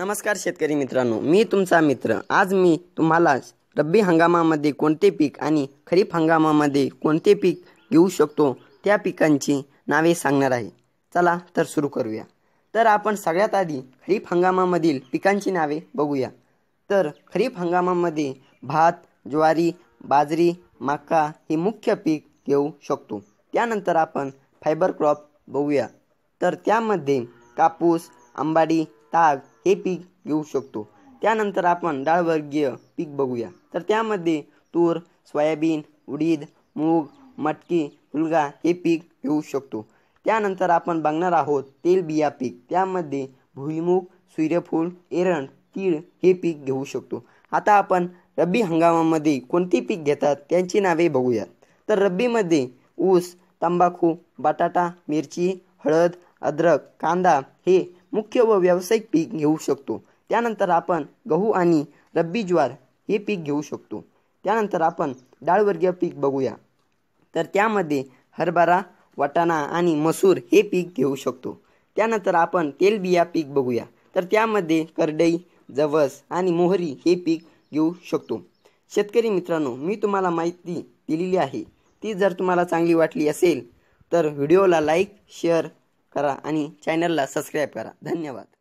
नमस्कार शेतकरी मित्रांनो मी तुमचा मित्र आज मी तुम्हाला रब्बी हंगामामध्ये कोणते पीक आणि खरीप हंगामामध्ये कोणते पीक घेऊ शकतो त्या पिकांची नावे सांगणार आहे चला तर सुरू करूया तर आपण सगळ्यात आधी खरीप हंगामामधील पिकांची नावे बघूया तर खरीप हंगामामध्ये भात ज्वारी बाजरी मका हे मुख्य पीक घेऊ शकतो त्यानंतर आपण फायबर क्रॉप बघूया तर त्यामध्ये कापूस आंबाडी ताग हे पीक घेऊ शकतो त्यानंतर आपण डाळवर्गीय पीक बघूया तर त्यामध्ये तूर सोयाबीन उडीद मूग मटकी फुलगा हे पीक घेऊ शकतो त्यानंतर आपण बघणार आहोत तेलबिया पीक त्यामध्ये भुईमूग सूर्यफूल एरण तीळ हे पीक घेऊ शकतो आता आपण रब्बी हंगामामध्ये कोणती पीक घेतात त्यांची नावे बघूयात तर रब्बीमध्ये ऊस तंबाखू बटाटा मिरची हळद अद्रक कांदा हे मुख्य व व्यावसायिक पीक घेऊ शकतो त्यानंतर आपण गहू आणि रब्बी ज्वार हे पीक घेऊ शकतो त्यानंतर आपण डाळवर्गीय पीक बघूया तर त्यामध्ये हरभरा वाटाणा आणि मसूर हे पीक घेऊ शकतो त्यानंतर आपण तेलबिया पीक बघूया तर त्यामध्ये करडई जवस आणि मोहरी हे पीक घेऊ शकतो शेतकरी मित्रांनो मी तुम्हाला माहिती दिलेली आहे ती जर तुम्हाला चांगली वाटली असेल तर व्हिडिओला लाईक शेअर करा आणि चॅनलला सबस्क्राईब करा धन्यवाद